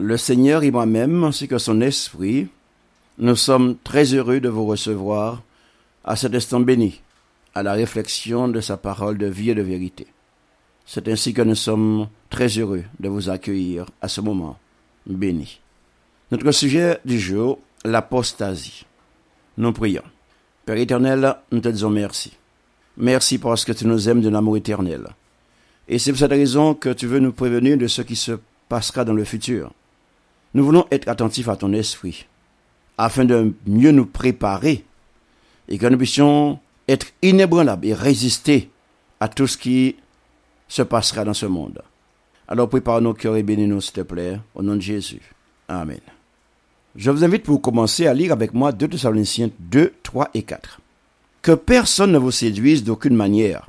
Le Seigneur et moi-même, ainsi que son Esprit, nous sommes très heureux de vous recevoir à cet instant béni, à la réflexion de sa parole de vie et de vérité. C'est ainsi que nous sommes très heureux de vous accueillir à ce moment béni. Notre sujet du jour, l'apostasie. Nous prions. Père éternel, nous te disons merci. Merci parce que tu nous aimes d'un amour éternel. Et c'est pour cette raison que tu veux nous prévenir de ce qui se passera dans le futur. Nous voulons être attentifs à ton esprit afin de mieux nous préparer et que nous puissions être inébranlables et résister à tout ce qui se passera dans ce monde. Alors prépare nos cœurs et bénis-nous, s'il te plaît, au nom de Jésus. Amen. Je vous invite pour commencer à lire avec moi 2 Thessaloniciens 2, 3 et 4. Que personne ne vous séduise d'aucune manière,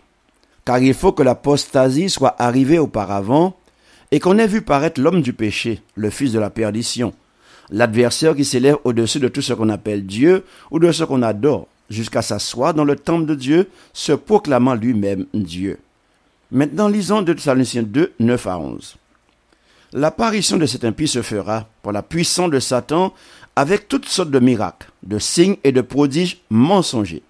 car il faut que l'apostasie soit arrivée auparavant et qu'on ait vu paraître l'homme du péché, le fils de la perdition, l'adversaire qui s'élève au-dessus de tout ce qu'on appelle Dieu ou de ce qu'on adore, jusqu'à s'asseoir dans le temple de Dieu, se proclamant lui-même Dieu. Maintenant, lisons de Thessaloniciens 2, 9 à 11. L'apparition de cet impie se fera, par la puissance de Satan, avec toutes sortes de miracles, de signes et de prodiges mensongers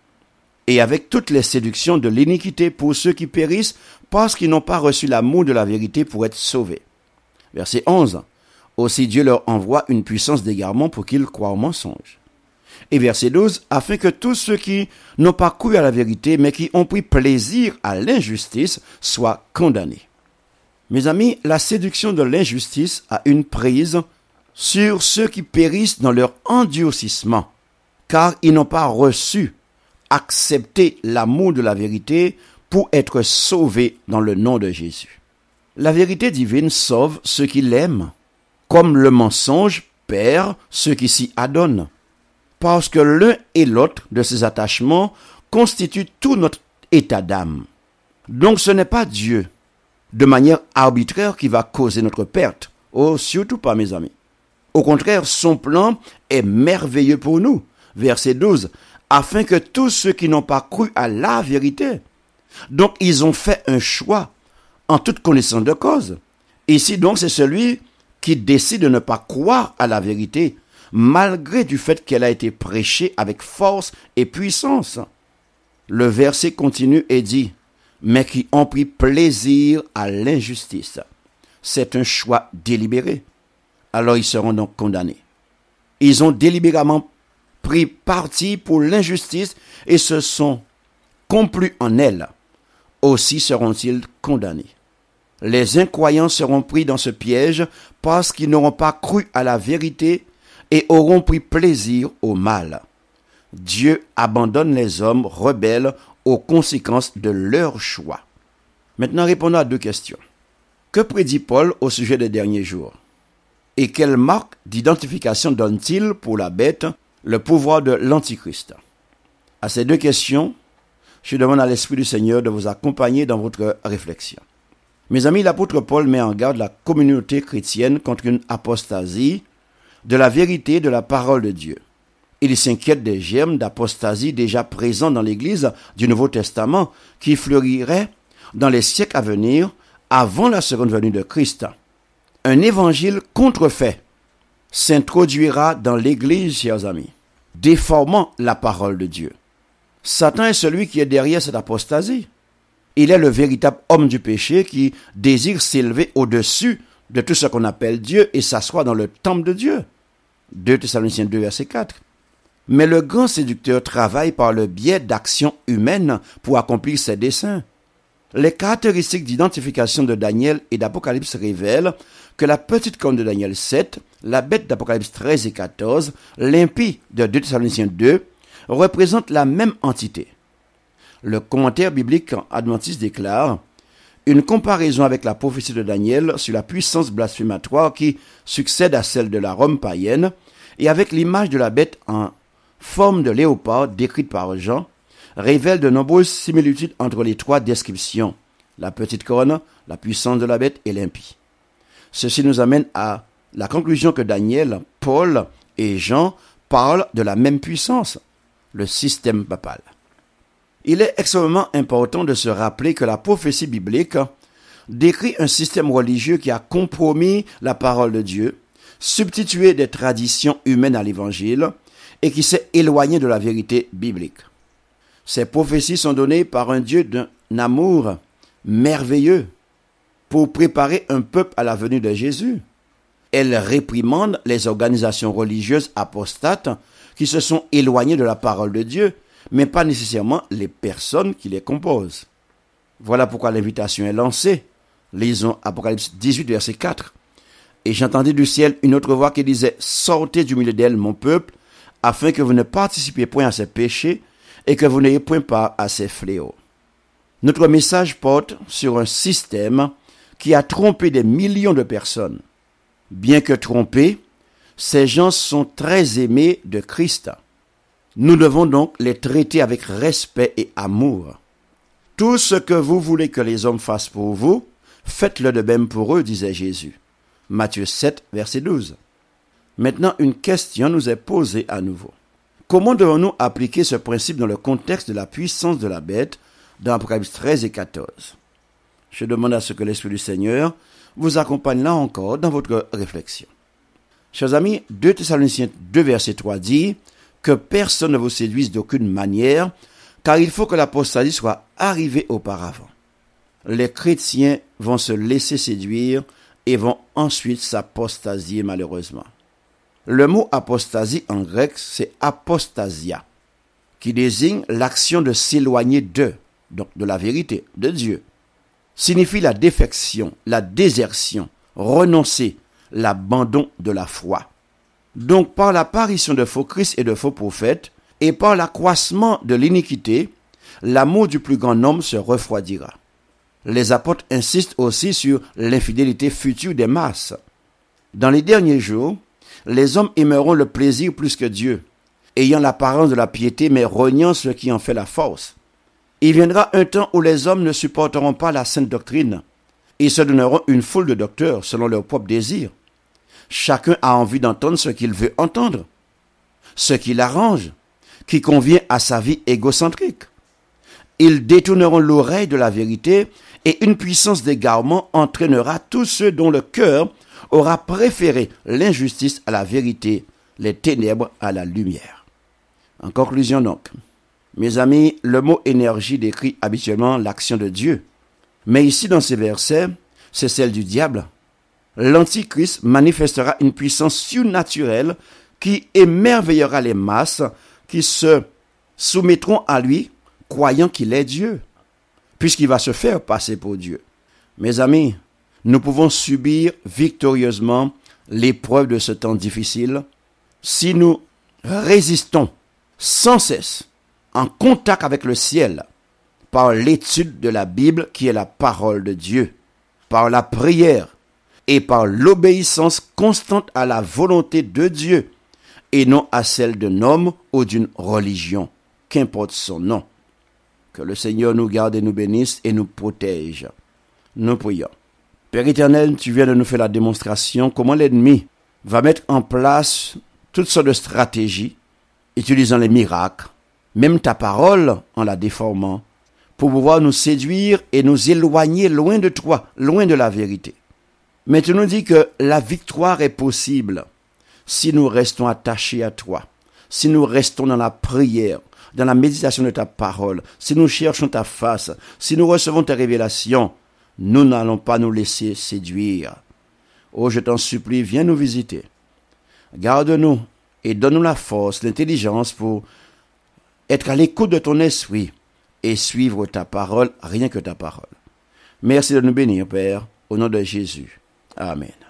et avec toutes les séductions de l'iniquité pour ceux qui périssent parce qu'ils n'ont pas reçu l'amour de la vérité pour être sauvés. Verset 11. Aussi Dieu leur envoie une puissance d'égarement pour qu'ils croient au mensonge. Et verset 12, afin que tous ceux qui n'ont pas cru à la vérité, mais qui ont pris plaisir à l'injustice, soient condamnés. Mes amis, la séduction de l'injustice a une prise sur ceux qui périssent dans leur endurcissement, car ils n'ont pas reçu accepter l'amour de la vérité pour être sauvé dans le nom de Jésus. La vérité divine sauve ceux qui l'aiment, comme le mensonge perd ceux qui s'y adonnent. Parce que l'un et l'autre de ces attachements constituent tout notre état d'âme. Donc ce n'est pas Dieu, de manière arbitraire, qui va causer notre perte. Oh, surtout pas, mes amis. Au contraire, son plan est merveilleux pour nous. Verset 12 afin que tous ceux qui n'ont pas cru à la vérité, donc ils ont fait un choix en toute connaissance de cause. Ici donc c'est celui qui décide de ne pas croire à la vérité, malgré du fait qu'elle a été prêchée avec force et puissance. Le verset continue et dit, mais qui ont pris plaisir à l'injustice. C'est un choix délibéré. Alors ils seront donc condamnés. Ils ont délibérément pris parti pour l'injustice et se sont complus en elle, aussi seront-ils condamnés. Les incroyants seront pris dans ce piège parce qu'ils n'auront pas cru à la vérité et auront pris plaisir au mal. Dieu abandonne les hommes rebelles aux conséquences de leur choix. Maintenant, répondons à deux questions. Que prédit Paul au sujet des derniers jours Et quelle marque d'identification donne-t-il pour la bête le pouvoir de l'Antichrist. À ces deux questions, je demande à l'Esprit du Seigneur de vous accompagner dans votre réflexion. Mes amis, l'apôtre Paul met en garde la communauté chrétienne contre une apostasie de la vérité de la parole de Dieu. Il s'inquiète des germes d'apostasie déjà présents dans l'Église du Nouveau Testament qui fleuriraient dans les siècles à venir avant la seconde venue de Christ. Un évangile contrefait s'introduira dans l'Église, chers amis, déformant la parole de Dieu. Satan est celui qui est derrière cette apostasie. Il est le véritable homme du péché qui désire s'élever au-dessus de tout ce qu'on appelle Dieu et s'asseoir dans le temple de Dieu. 2 Thessaloniciens 2, verset 4. Mais le grand séducteur travaille par le biais d'actions humaines pour accomplir ses desseins. Les caractéristiques d'identification de Daniel et d'Apocalypse révèlent que la petite corne de Daniel 7 la bête d'Apocalypse 13 et 14, l'impie de 2 Thessaloniciens 2, représente la même entité. Le commentaire biblique adventiste déclare une comparaison avec la prophétie de Daniel sur la puissance blasphématoire qui succède à celle de la Rome païenne et avec l'image de la bête en forme de léopard décrite par Jean révèle de nombreuses similitudes entre les trois descriptions, la petite corne, la puissance de la bête et l'impie. Ceci nous amène à la conclusion que Daniel, Paul et Jean parlent de la même puissance, le système papal. Il est extrêmement important de se rappeler que la prophétie biblique décrit un système religieux qui a compromis la parole de Dieu, substitué des traditions humaines à l'évangile et qui s'est éloigné de la vérité biblique. Ces prophéties sont données par un Dieu d'un amour merveilleux pour préparer un peuple à la venue de Jésus. Elle réprimande les organisations religieuses apostates qui se sont éloignées de la parole de Dieu, mais pas nécessairement les personnes qui les composent. Voilà pourquoi l'invitation est lancée. Lisons Apocalypse 18, verset 4. Et j'entendis du ciel une autre voix qui disait, Sortez du milieu d'elle, mon peuple, afin que vous ne participiez point à ses péchés et que vous n'ayez point part à ses fléaux. Notre message porte sur un système qui a trompé des millions de personnes bien que trompés, ces gens sont très aimés de Christ. Nous devons donc les traiter avec respect et amour. Tout ce que vous voulez que les hommes fassent pour vous, faites-le de même pour eux, disait Jésus. Matthieu 7, verset 12. Maintenant, une question nous est posée à nouveau. Comment devons-nous appliquer ce principe dans le contexte de la puissance de la bête dans Apocalypse 13 et 14 Je demande à ce que l'Esprit du Seigneur vous accompagne là encore dans votre réflexion. Chers amis, 2 Thessaloniciens 2 verset 3 dit que personne ne vous séduise d'aucune manière, car il faut que l'apostasie soit arrivée auparavant. Les chrétiens vont se laisser séduire et vont ensuite s'apostasier malheureusement. Le mot apostasie en grec, c'est apostasia, qui désigne l'action de s'éloigner de, donc de la vérité, de Dieu, signifie la défection, la désertion, renoncer, l'abandon de la foi. Donc par l'apparition de faux Christ et de faux prophètes, et par l'accroissement de l'iniquité, l'amour du plus grand homme se refroidira. Les apôtres insistent aussi sur l'infidélité future des masses. Dans les derniers jours, les hommes aimeront le plaisir plus que Dieu, ayant l'apparence de la piété mais reniant ce qui en fait la force. Il viendra un temps où les hommes ne supporteront pas la sainte doctrine. Ils se donneront une foule de docteurs selon leurs propres désirs. Chacun a envie d'entendre ce qu'il veut entendre, ce qui l'arrange, qui convient à sa vie égocentrique. Ils détourneront l'oreille de la vérité et une puissance d'égarement entraînera tous ceux dont le cœur aura préféré l'injustice à la vérité, les ténèbres à la lumière. En conclusion donc, mes amis, le mot énergie décrit habituellement l'action de Dieu. Mais ici, dans ces versets, c'est celle du diable. L'Antichrist manifestera une puissance surnaturelle qui émerveillera les masses qui se soumettront à lui, croyant qu'il est Dieu, puisqu'il va se faire passer pour Dieu. Mes amis, nous pouvons subir victorieusement l'épreuve de ce temps difficile si nous résistons sans cesse en contact avec le ciel par l'étude de la Bible qui est la parole de Dieu, par la prière et par l'obéissance constante à la volonté de Dieu et non à celle d'un homme ou d'une religion, qu'importe son nom. Que le Seigneur nous garde et nous bénisse et nous protège. Nous prions. Père éternel, tu viens de nous faire la démonstration comment l'ennemi va mettre en place toutes sortes de stratégies, utilisant les miracles, même ta parole en la déformant, pour pouvoir nous séduire et nous éloigner loin de toi, loin de la vérité. Mais tu nous dis que la victoire est possible si nous restons attachés à toi, si nous restons dans la prière, dans la méditation de ta parole, si nous cherchons ta face, si nous recevons tes révélations, nous n'allons pas nous laisser séduire. Oh, je t'en supplie, viens nous visiter. Garde-nous et donne-nous la force, l'intelligence pour être à l'écoute de ton esprit et suivre ta parole, rien que ta parole. Merci de nous bénir, Père, au nom de Jésus. Amen.